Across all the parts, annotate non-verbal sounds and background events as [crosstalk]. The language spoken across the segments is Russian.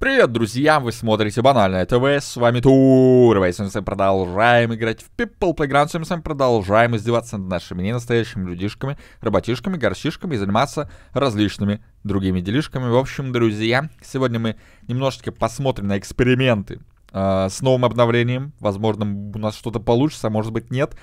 Привет, друзья! Вы смотрите Банальное ТВ, с вами Тур. И с вами продолжаем играть в People Playground, Мы с вами продолжаем издеваться над нашими ненастоящими людишками, работишками, горщишками и заниматься различными другими делишками. В общем, друзья, сегодня мы немножечко посмотрим на эксперименты э, с новым обновлением. Возможно, у нас что-то получится, а может быть нет.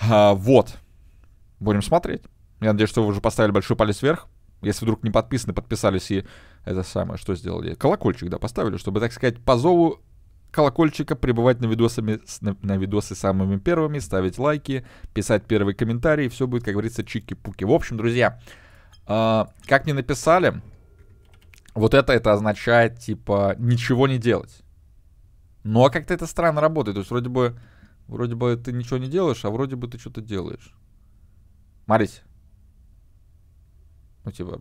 Э, вот. Будем смотреть. Я надеюсь, что вы уже поставили большой палец вверх. Если вдруг не подписаны, подписались и это самое, что сделали? Колокольчик, да, поставили, чтобы, так сказать, по зову колокольчика, пребывать на, видосами, на, на видосы самыми первыми, ставить лайки, писать первые комментарии, все будет, как говорится, чики-пуки. В общем, друзья, э, как мне написали, вот это, это означает, типа, ничего не делать. Ну, а как-то это странно работает. То есть, вроде бы, вроде бы ты ничего не делаешь, а вроде бы ты что-то делаешь. Смотрите, ну, типа,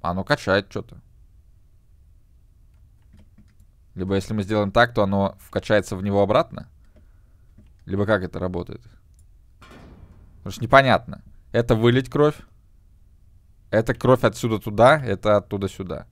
оно качает что-то. Либо если мы сделаем так, то оно вкачается в него обратно. Либо как это работает? Потому что непонятно. Это вылить кровь. Это кровь отсюда туда, это оттуда сюда.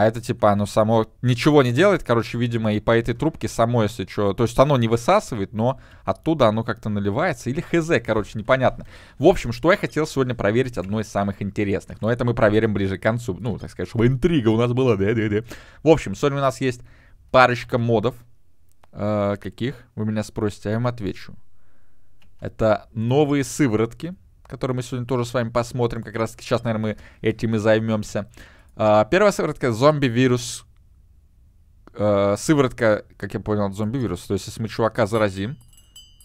А это типа оно само ничего не делает, короче, видимо, и по этой трубке само, если что... То есть оно не высасывает, но оттуда оно как-то наливается. Или хз, короче, непонятно. В общем, что я хотел сегодня проверить, одно из самых интересных. Но это мы проверим ближе к концу. Ну, так сказать, чтобы интрига у нас была. Да, да, да. В общем, сегодня у нас есть парочка модов. Э, каких? Вы меня спросите, а я вам отвечу. Это новые сыворотки, которые мы сегодня тоже с вами посмотрим. Как раз сейчас, наверное, мы этим и займемся. А, первая сыворотка — зомби-вирус. А, сыворотка, как я понял, зомби-вирус. То есть, если мы чувака заразим...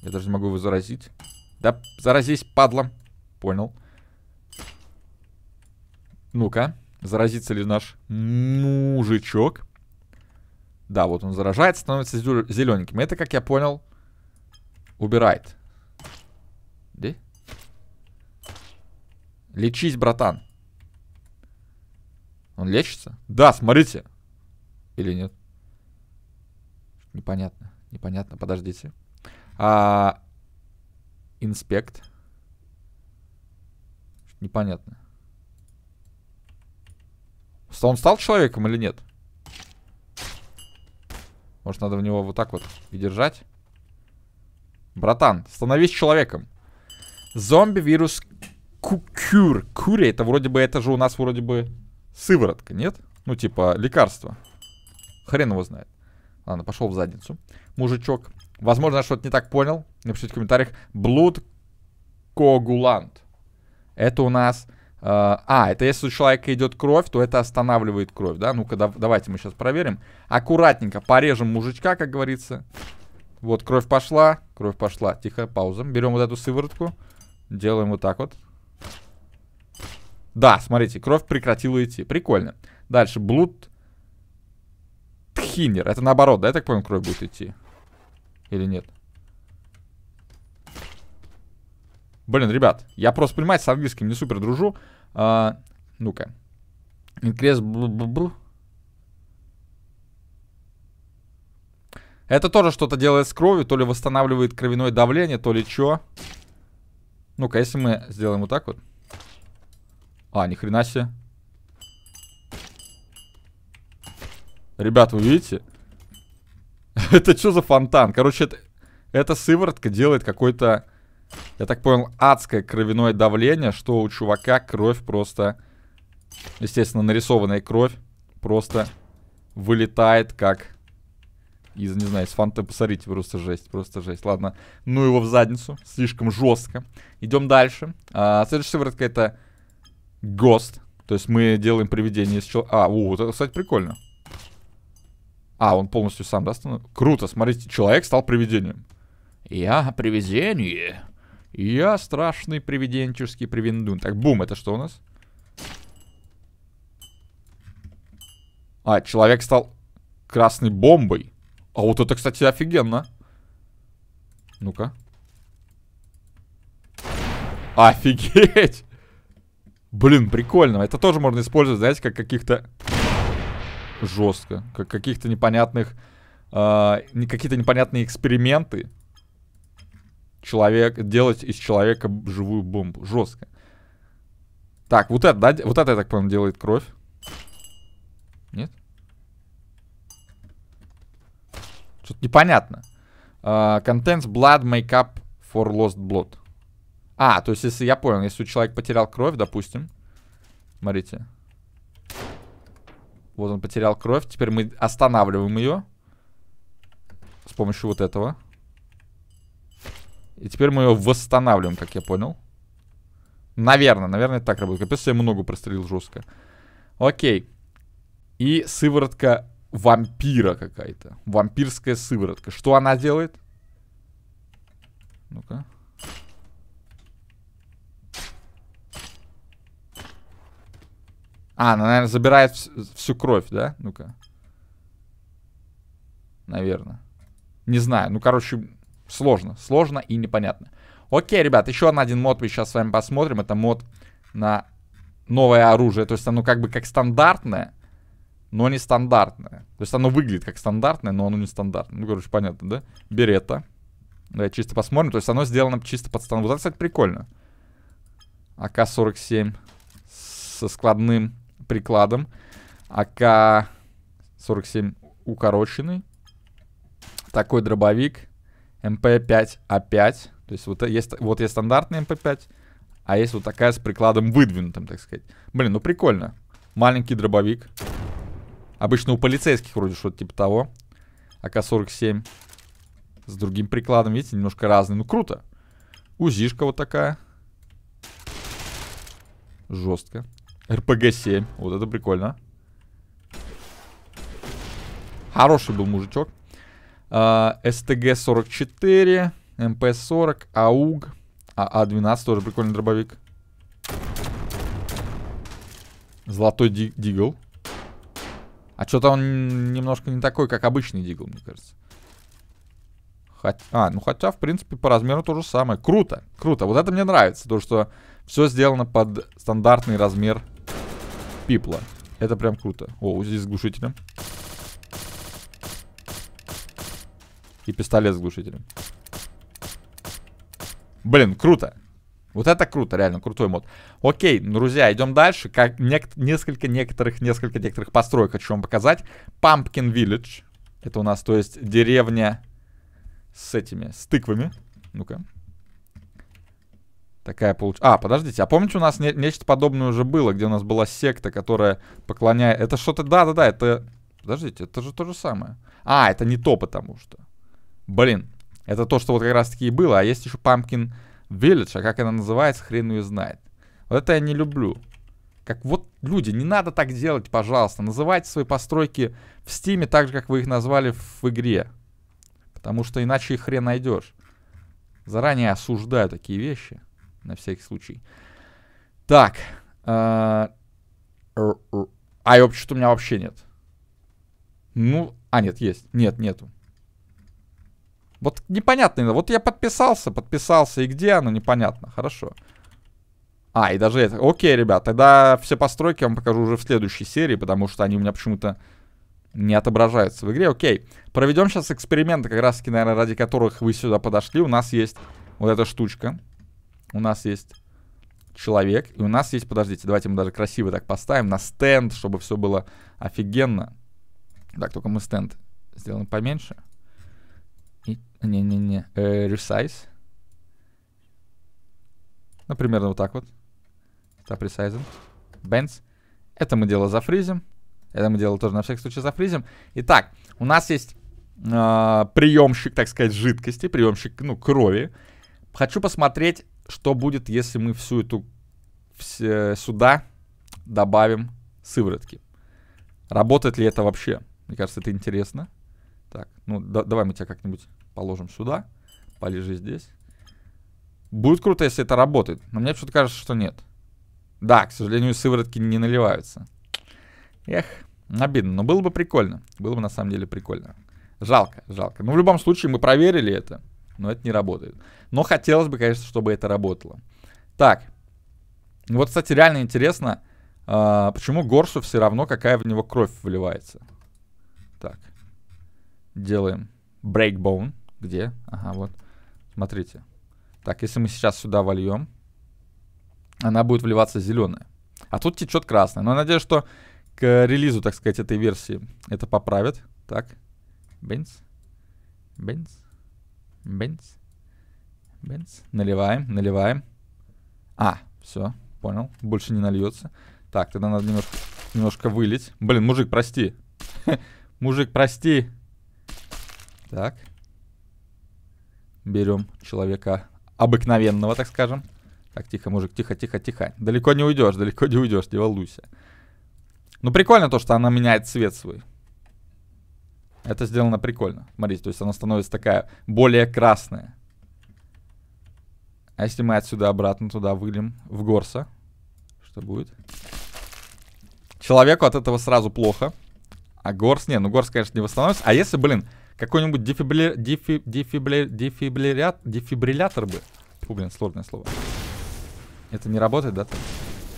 Я даже не могу его заразить. Да, заразись, падла. Понял. Ну-ка, заразится ли наш мужичок? Да, вот он заражает, становится зелененьким. Это, как я понял, убирает. Да? Лечись, братан. Он лечится? Да, смотрите. Или нет? Непонятно. Непонятно, подождите. А, инспект. Непонятно. Он стал человеком или нет? Может, надо в него вот так вот и держать? Братан, становись человеком. Зомби-вирус Кукюр. Кури, это вроде бы, это же у нас вроде бы Сыворотка, нет? Ну, типа, лекарство. Хрен его знает. Ладно, пошел в задницу. Мужичок. Возможно, я что-то не так понял. Напишите в комментариях. Блуд когулант. Это у нас... Э, а, это если у человека идет кровь, то это останавливает кровь, да? Ну-ка, да, давайте мы сейчас проверим. Аккуратненько порежем мужичка, как говорится. Вот, кровь пошла. Кровь пошла. Тихо, пауза. Берем вот эту сыворотку. Делаем вот так вот. Да, смотрите, кровь прекратила идти. Прикольно. Дальше, блуд тхинер. Это наоборот, да, я так понял, кровь будет идти? Или нет? Блин, ребят, я просто, понимаете, с английским не супер дружу. А, ну-ка. Инкрес... Это тоже что-то делает с кровью, то ли восстанавливает кровяное давление, то ли чё. Ну-ка, если мы сделаем вот так вот. А, ни хрена себе. Ребят, вы видите? [laughs] это что за фонтан? Короче, это, эта сыворотка делает какое-то, я так понял, адское кровяное давление, что у чувака кровь просто... Естественно, нарисованная кровь просто вылетает как... Из, не знаю, из фанта... Посмотрите, просто жесть, просто жесть. Ладно, ну его в задницу, слишком жестко. Идем дальше. А, следующая сыворотка это Гост. То есть мы делаем привидение из человека. А, у, это, кстати, прикольно. А, он полностью сам, да, становится? Ну, круто, смотрите, человек стал привидением. Я привидение. Я страшный привиденческий привиндун. Так, бум, это что у нас? А, человек стал красной бомбой. А вот это, кстати, офигенно. Ну-ка. Офигеть! Блин, прикольно. Это тоже можно использовать, знаете, как каких-то... Жестко. Как каких-то непонятных... Э, Какие-то непонятные эксперименты. Человек... Делать из человека живую бомбу. Жестко. Так, вот это, да? Вот это, я так понял, делает кровь. Нет? Что-то непонятно. Uh, contents blood makeup for lost blood. А, то есть, если я понял, если человек потерял кровь, допустим. Смотрите. Вот он потерял кровь. Теперь мы останавливаем ее. С помощью вот этого. И теперь мы ее восстанавливаем, как я понял. Наверное, наверное, так работает. Капец, я много прострелил жестко. Окей. И сыворотка вампира какая-то. Вампирская сыворотка. Что она делает? Ну-ка. А, она, наверное, забирает всю кровь, да? Ну-ка. Наверное. Не знаю. Ну, короче, сложно. Сложно и непонятно. Окей, ребят, еще один мод мы сейчас с вами посмотрим. Это мод на новое оружие. То есть оно как бы как стандартное, но не стандартное. То есть оно выглядит как стандартное, но оно не стандартное. Ну, короче, понятно, да? Берета. Давай чисто посмотрим. То есть оно сделано чисто под стандарт. Вот это, кстати, прикольно. АК-47 со складным прикладом. АК-47 укороченный. Такой дробовик. МП-5А5. То есть вот есть, вот есть стандартный МП-5, а есть вот такая с прикладом выдвинутым, так сказать. Блин, ну прикольно. Маленький дробовик. Обычно у полицейских вроде что-то типа того. АК-47 с другим прикладом, видите, немножко разный. Ну, круто. Узишка вот такая. Жестко. РПГ-7. Вот это прикольно. Хороший был мужичок. А, СТГ-44, МП-40, эм АУГ. АА-12 тоже прикольный дробовик. Золотой ди дигл. А что-то он немножко не такой, как обычный дигл, мне кажется. Хоть... А, ну хотя, в принципе, по размеру то же самое. Круто, круто. Вот это мне нравится, то, что все сделано под стандартный размер пипла. Это прям круто. О, здесь с глушителем. И пистолет с глушителем. Блин, круто. Вот это круто, реально, крутой мод. Окей, друзья, идем дальше. Как нек несколько некоторых, несколько некоторых построек хочу вам показать. Pumpkin Village. Это у нас, то есть, деревня с этими, с тыквами. Ну-ка. Такая получилась. А, подождите, а помните, у нас не нечто подобное уже было, где у нас была секта, которая поклоняет... Это что-то... Да-да-да, это... Подождите, это же то же самое. А, это не то, потому что... Блин, это то, что вот как раз-таки и было. А есть еще Pumpkin Village, а как она называется, хрен ее знает. Вот это я не люблю. Как вот, люди, не надо так делать, пожалуйста. Называйте свои постройки в стиме так же, как вы их назвали в игре. Потому что иначе их хрен найдешь. Заранее осуждаю такие вещи на всякий случай. Так. Э, а общего у меня вообще нет. Ну, а нет, есть. Нет, нету. Вот непонятно. Вот я подписался, подписался, и где оно, непонятно. Хорошо. А, и даже это. Окей, ребят, тогда все постройки я вам покажу уже в следующей серии, потому что они у меня почему-то не отображаются в игре. Окей, проведем сейчас эксперименты, как раз таки, наверное, ради которых вы сюда подошли. У нас есть вот эта штучка у нас есть человек. И у нас есть, подождите, давайте мы даже красиво так поставим на стенд, чтобы все было офигенно. Так, только мы стенд сделаем поменьше. не-не-не, э, resize. Ну, примерно вот так вот. Stop resizing. Bands. Это мы дело зафризим. Это мы дело тоже на всякий случай зафризим. Итак, у нас есть э, а, приемщик, так сказать, жидкости, приемщик, ну, крови. Хочу посмотреть что будет, если мы всю эту все, сюда добавим сыворотки. Работает ли это вообще? Мне кажется, это интересно. Так, ну да, давай мы тебя как-нибудь положим сюда. Полежи здесь. Будет круто, если это работает. Но мне что то кажется, что нет. Да, к сожалению, сыворотки не наливаются. Эх, обидно. Но было бы прикольно. Было бы на самом деле прикольно. Жалко, жалко. Но ну, в любом случае мы проверили это но это не работает. Но хотелось бы, конечно, чтобы это работало. Так, вот, кстати, реально интересно, э, почему Горсу все равно, какая в него кровь вливается. Так, делаем breakbone. Где? Ага, вот. Смотрите. Так, если мы сейчас сюда вольем, она будет вливаться зеленая. А тут течет красная. Но я надеюсь, что к релизу, так сказать, этой версии это поправят. Так, бенз, бенз. Бенц. Бенц. Наливаем, наливаем. А, все, понял. Больше не нальется. Так, тогда надо немножко, немножко вылить. Блин, мужик, прости. [laughs] мужик, прости. Так. Берем человека обыкновенного, так скажем. Так, тихо, мужик, тихо, тихо, тихо. Далеко не уйдешь, далеко не уйдешь, не волнуйся. Ну, прикольно то, что она меняет цвет свой. Это сделано прикольно. Смотрите, то есть она становится такая более красная. А если мы отсюда обратно туда выльем, в горса, что будет? Человеку от этого сразу плохо. А горс, не, ну горс, конечно, не восстановится. А если, блин, какой-нибудь дефибри... дефи... дефибри... дефибриллятор... дефибриллятор бы. Фу, блин, сложное слово. Это не работает, да?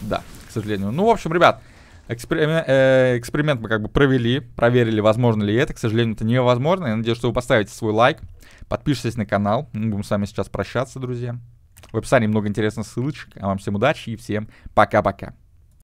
Да, к сожалению. Ну, в общем, ребят, Эксперимент, э, эксперимент мы как бы провели, проверили, возможно ли это. К сожалению, это невозможно. Я надеюсь, что вы поставите свой лайк, подпишитесь на канал. Мы будем с вами сейчас прощаться, друзья. В описании много интересных ссылочек. А вам всем удачи и всем пока-пока.